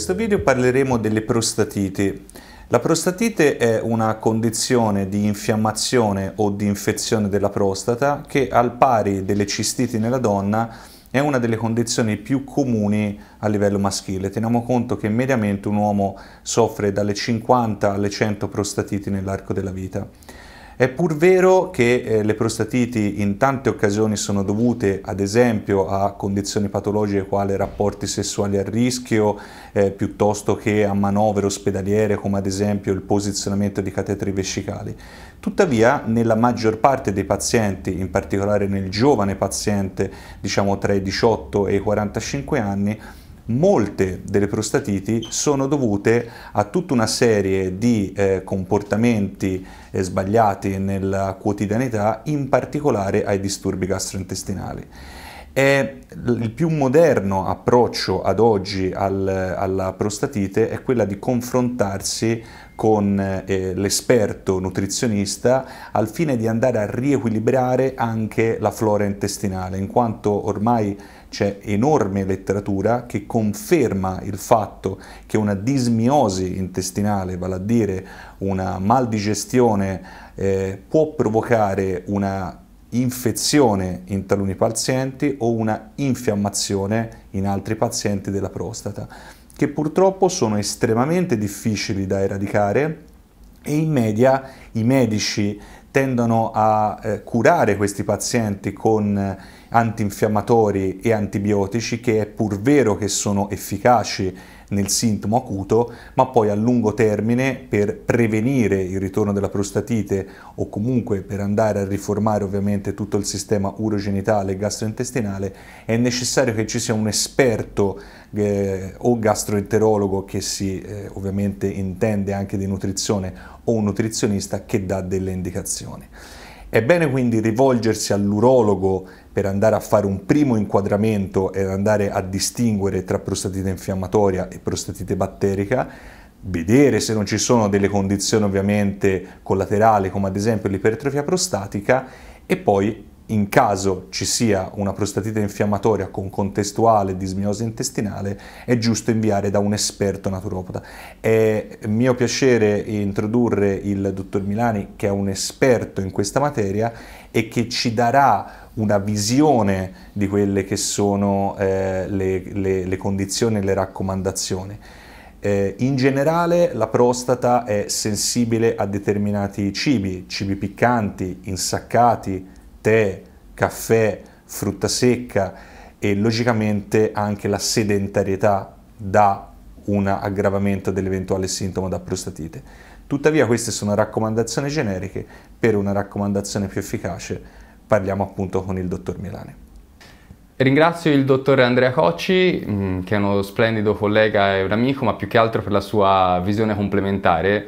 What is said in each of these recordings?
questo video parleremo delle prostatiti. La prostatite è una condizione di infiammazione o di infezione della prostata che al pari delle cistiti nella donna è una delle condizioni più comuni a livello maschile. Teniamo conto che mediamente un uomo soffre dalle 50 alle 100 prostatiti nell'arco della vita. È pur vero che eh, le prostatiti in tante occasioni sono dovute ad esempio a condizioni patologiche quali rapporti sessuali a rischio eh, piuttosto che a manovre ospedaliere come ad esempio il posizionamento di catetri vescicali. Tuttavia nella maggior parte dei pazienti, in particolare nel giovane paziente diciamo tra i 18 e i 45 anni, molte delle prostatiti sono dovute a tutta una serie di eh, comportamenti eh, sbagliati nella quotidianità, in particolare ai disturbi gastrointestinali. È il più moderno approccio ad oggi al, alla prostatite è quella di confrontarsi con eh, l'esperto nutrizionista al fine di andare a riequilibrare anche la flora intestinale, in quanto ormai c'è enorme letteratura che conferma il fatto che una dismiosi intestinale, vale a dire una maldigestione, eh, può provocare una infezione in taluni pazienti o una infiammazione in altri pazienti della prostata, che purtroppo sono estremamente difficili da eradicare e in media i medici tendono a eh, curare questi pazienti con eh, antinfiammatori e antibiotici che è pur vero che sono efficaci nel sintomo acuto, ma poi a lungo termine per prevenire il ritorno della prostatite o comunque per andare a riformare ovviamente tutto il sistema urogenitale e gastrointestinale, è necessario che ci sia un esperto eh, o gastroenterologo che si eh, ovviamente intende anche di nutrizione o un nutrizionista che dà delle indicazioni. È bene quindi rivolgersi all'urologo per andare a fare un primo inquadramento e andare a distinguere tra prostatite infiammatoria e prostatite batterica, vedere se non ci sono delle condizioni ovviamente collaterali come ad esempio l'ipertrofia prostatica e poi in caso ci sia una prostatite infiammatoria con contestuale disbiosi intestinale, è giusto inviare da un esperto naturopata. È mio piacere introdurre il dottor Milani, che è un esperto in questa materia e che ci darà una visione di quelle che sono eh, le, le, le condizioni e le raccomandazioni. Eh, in generale la prostata è sensibile a determinati cibi, cibi piccanti, insaccati, tè, caffè, frutta secca e logicamente anche la sedentarietà dà un aggravamento dell'eventuale sintomo da prostatite. Tuttavia queste sono raccomandazioni generiche, per una raccomandazione più efficace parliamo appunto con il dottor Milani. Ringrazio il dottor Andrea Cocci, mm, che è uno splendido collega e un amico, ma più che altro per la sua visione complementare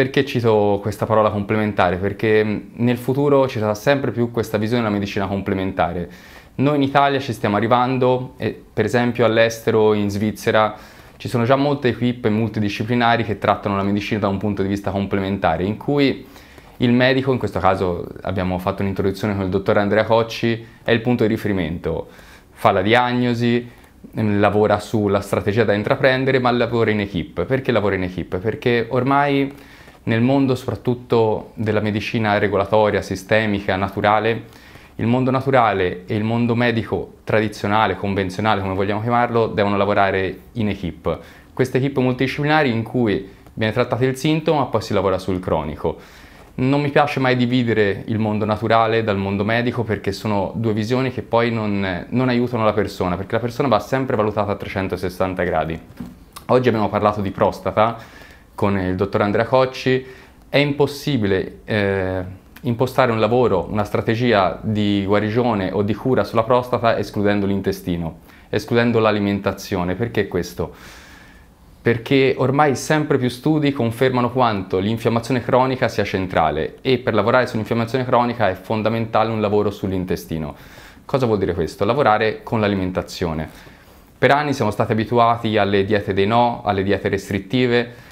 perché cito questa parola complementare? Perché nel futuro ci sarà sempre più questa visione della medicina complementare. Noi in Italia ci stiamo arrivando, e per esempio all'estero, in Svizzera, ci sono già molte equip multidisciplinari che trattano la medicina da un punto di vista complementare, in cui il medico, in questo caso abbiamo fatto un'introduzione con il dottor Andrea Cocci, è il punto di riferimento, fa la diagnosi, lavora sulla strategia da intraprendere, ma lavora in equip. Perché lavora in equip? Perché ormai nel mondo soprattutto della medicina regolatoria, sistemica, naturale, il mondo naturale e il mondo medico tradizionale, convenzionale, come vogliamo chiamarlo, devono lavorare in equip. Queste equip multidisciplinari in cui viene trattato il sintomo e poi si lavora sul cronico. Non mi piace mai dividere il mondo naturale dal mondo medico perché sono due visioni che poi non, non aiutano la persona, perché la persona va sempre valutata a 360 gradi. Oggi abbiamo parlato di prostata, con il dottor Andrea Cocci, è impossibile eh, impostare un lavoro, una strategia di guarigione o di cura sulla prostata escludendo l'intestino, escludendo l'alimentazione. Perché questo? Perché ormai sempre più studi confermano quanto l'infiammazione cronica sia centrale e per lavorare sull'infiammazione cronica è fondamentale un lavoro sull'intestino. Cosa vuol dire questo? Lavorare con l'alimentazione. Per anni siamo stati abituati alle diete dei no, alle diete restrittive,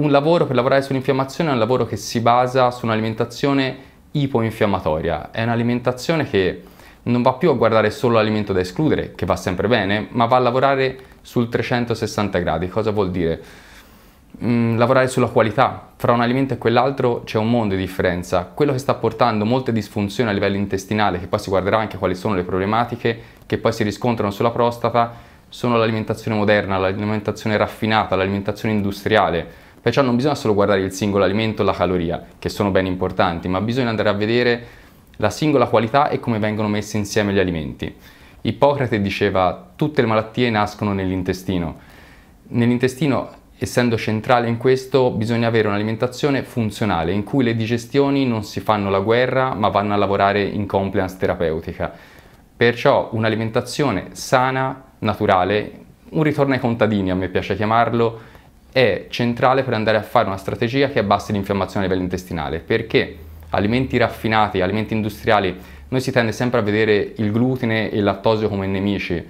un lavoro per lavorare sull'infiammazione è un lavoro che si basa su un'alimentazione ipoinfiammatoria, è un'alimentazione che non va più a guardare solo l'alimento da escludere, che va sempre bene, ma va a lavorare sul 360 gradi. Cosa vuol dire? Mm, lavorare sulla qualità. Fra un alimento e quell'altro c'è un mondo di differenza. Quello che sta portando molte disfunzioni a livello intestinale, che poi si guarderà anche quali sono le problematiche che poi si riscontrano sulla prostata, sono l'alimentazione moderna, l'alimentazione raffinata, l'alimentazione industriale Perciò non bisogna solo guardare il singolo alimento, la caloria, che sono ben importanti, ma bisogna andare a vedere la singola qualità e come vengono messi insieme gli alimenti. Ippocrate diceva tutte le malattie nascono nell'intestino. Nell'intestino, essendo centrale in questo, bisogna avere un'alimentazione funzionale in cui le digestioni non si fanno la guerra ma vanno a lavorare in compliance terapeutica. Perciò un'alimentazione sana, naturale, un ritorno ai contadini a me piace chiamarlo, è centrale per andare a fare una strategia che abbassi l'infiammazione a livello intestinale, perché alimenti raffinati, alimenti industriali, noi si tende sempre a vedere il glutine e il lattosio come nemici,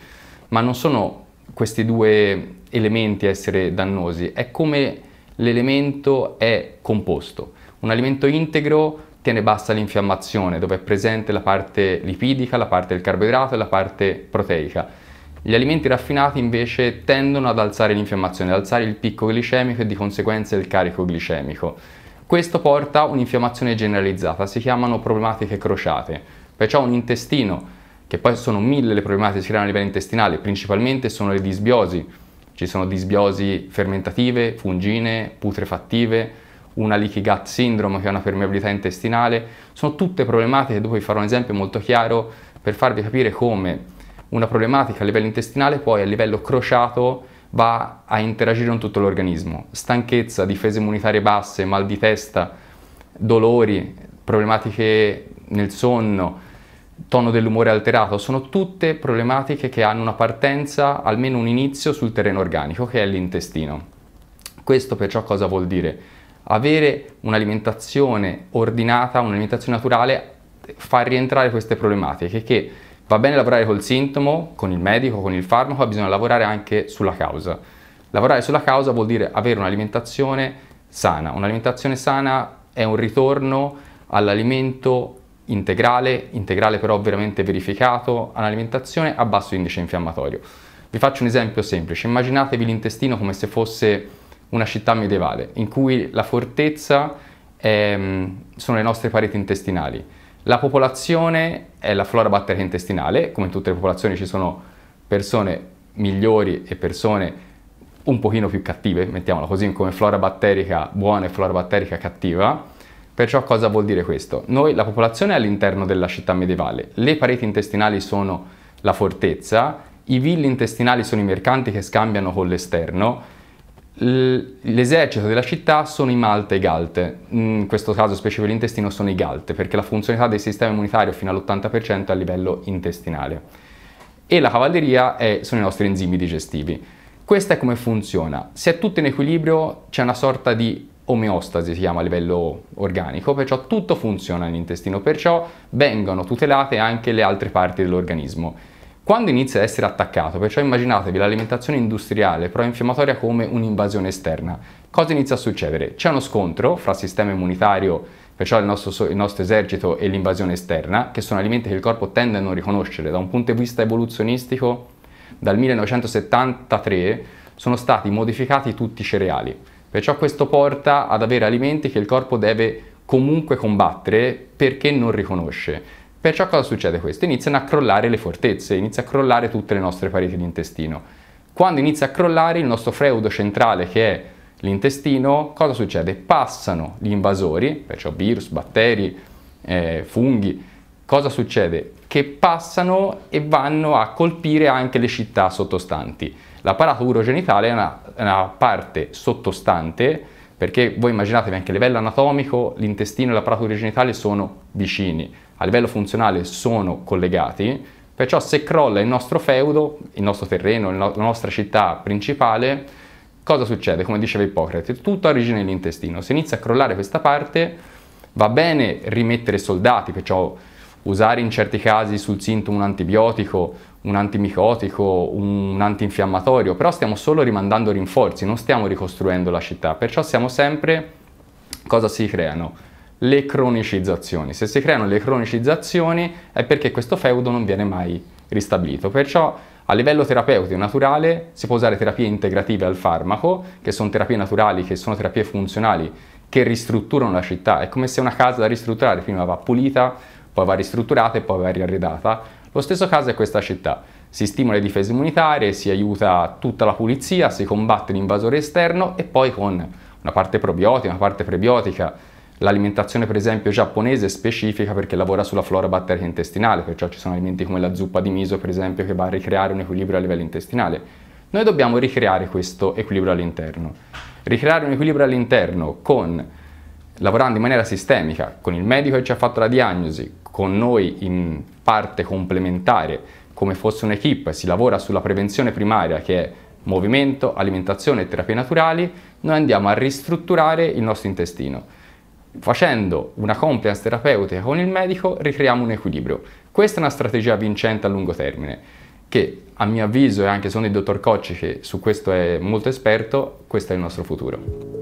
ma non sono questi due elementi a essere dannosi, è come l'elemento è composto. Un alimento integro tiene bassa l'infiammazione, dove è presente la parte lipidica, la parte del carboidrato e la parte proteica gli alimenti raffinati invece tendono ad alzare l'infiammazione, ad alzare il picco glicemico e di conseguenza il carico glicemico. Questo porta a un'infiammazione generalizzata, si chiamano problematiche crociate, perciò un intestino, che poi sono mille le problematiche che si creano a livello intestinale, principalmente sono le disbiosi, ci sono disbiosi fermentative, fungine, putrefattive, una leaky gut syndrome che è una permeabilità intestinale, sono tutte problematiche, dopo vi farò un esempio molto chiaro per farvi capire come una problematica a livello intestinale poi a livello crociato va a interagire con tutto l'organismo. Stanchezza, difese immunitarie basse, mal di testa, dolori, problematiche nel sonno, tono dell'umore alterato, sono tutte problematiche che hanno una partenza, almeno un inizio sul terreno organico che è l'intestino. Questo perciò cosa vuol dire? Avere un'alimentazione ordinata, un'alimentazione naturale fa rientrare queste problematiche che Va bene lavorare col sintomo, con il medico, con il farmaco, ma bisogna lavorare anche sulla causa. Lavorare sulla causa vuol dire avere un'alimentazione sana. Un'alimentazione sana è un ritorno all'alimento integrale, integrale però veramente verificato, un'alimentazione a basso indice infiammatorio. Vi faccio un esempio semplice, immaginatevi l'intestino come se fosse una città medievale, in cui la fortezza è, mm, sono le nostre pareti intestinali la popolazione è la flora batterica intestinale, come in tutte le popolazioni ci sono persone migliori e persone un pochino più cattive, mettiamola così, come flora batterica buona e flora batterica cattiva. Perciò cosa vuol dire questo? Noi, la popolazione è all'interno della città medievale, le pareti intestinali sono la fortezza, i villi intestinali sono i mercanti che scambiano con l'esterno, L'esercito della città sono i malte e i galte, in questo caso specie per l'intestino sono i galte, perché la funzionalità del sistema immunitario fino all'80% è a livello intestinale. E la cavalleria è, sono i nostri enzimi digestivi. Questa è come funziona. Se è tutto in equilibrio c'è una sorta di omeostasi, si chiama a livello organico, perciò tutto funziona nell'intestino, perciò vengono tutelate anche le altre parti dell'organismo. Quando inizia ad essere attaccato, perciò immaginatevi l'alimentazione industriale pro-infiammatoria come un'invasione esterna, cosa inizia a succedere? C'è uno scontro fra sistema immunitario perciò il nostro, il nostro, esercito e l'invasione esterna, che sono alimenti che il corpo tende a non riconoscere. Da un punto di vista evoluzionistico, dal 1973 sono stati modificati tutti i cereali, perciò questo porta ad avere alimenti che il corpo deve comunque combattere perché non riconosce. Perciò cosa succede questo? Iniziano a crollare le fortezze, inizia a crollare tutte le nostre pareti di intestino. Quando inizia a crollare il nostro feudo centrale che è l'intestino, cosa succede? Passano gli invasori, perciò virus, batteri, eh, funghi. Cosa succede? Che passano e vanno a colpire anche le città sottostanti. L'apparato urogenitale è una, una parte sottostante perché voi immaginatevi anche a livello anatomico l'intestino e l'apparato urogenitale sono vicini a livello funzionale sono collegati, perciò se crolla il nostro feudo, il nostro terreno, la nostra città principale, cosa succede? Come diceva Ippocrate, tutto ha origine nell'intestino. Se inizia a crollare questa parte, va bene rimettere soldati, perciò usare in certi casi sul sintomo un antibiotico, un antimicotico, un antinfiammatorio, però stiamo solo rimandando rinforzi, non stiamo ricostruendo la città, perciò siamo sempre cosa si creano? le cronicizzazioni. Se si creano le cronicizzazioni è perché questo feudo non viene mai ristabilito. Perciò a livello terapeutico naturale si può usare terapie integrative al farmaco, che sono terapie naturali, che sono terapie funzionali, che ristrutturano la città. È come se una casa da ristrutturare prima va pulita, poi va ristrutturata e poi va riarredata. Lo stesso caso è questa città. Si stimola le difese immunitarie, si aiuta tutta la pulizia, si combatte l'invasore esterno e poi con una parte probiotica, una parte prebiotica, L'alimentazione per esempio giapponese è specifica perché lavora sulla flora batterica intestinale, perciò ci sono alimenti come la zuppa di miso per esempio che va a ricreare un equilibrio a livello intestinale. Noi dobbiamo ricreare questo equilibrio all'interno. Ricreare un equilibrio all'interno con, lavorando in maniera sistemica, con il medico che ci ha fatto la diagnosi, con noi in parte complementare, come fosse un'equipe, si lavora sulla prevenzione primaria che è movimento, alimentazione e terapie naturali, noi andiamo a ristrutturare il nostro intestino Facendo una compliance terapeutica con il medico ricreiamo un equilibrio. Questa è una strategia vincente a lungo termine che a mio avviso e anche sono il dottor Cocci che su questo è molto esperto, questo è il nostro futuro.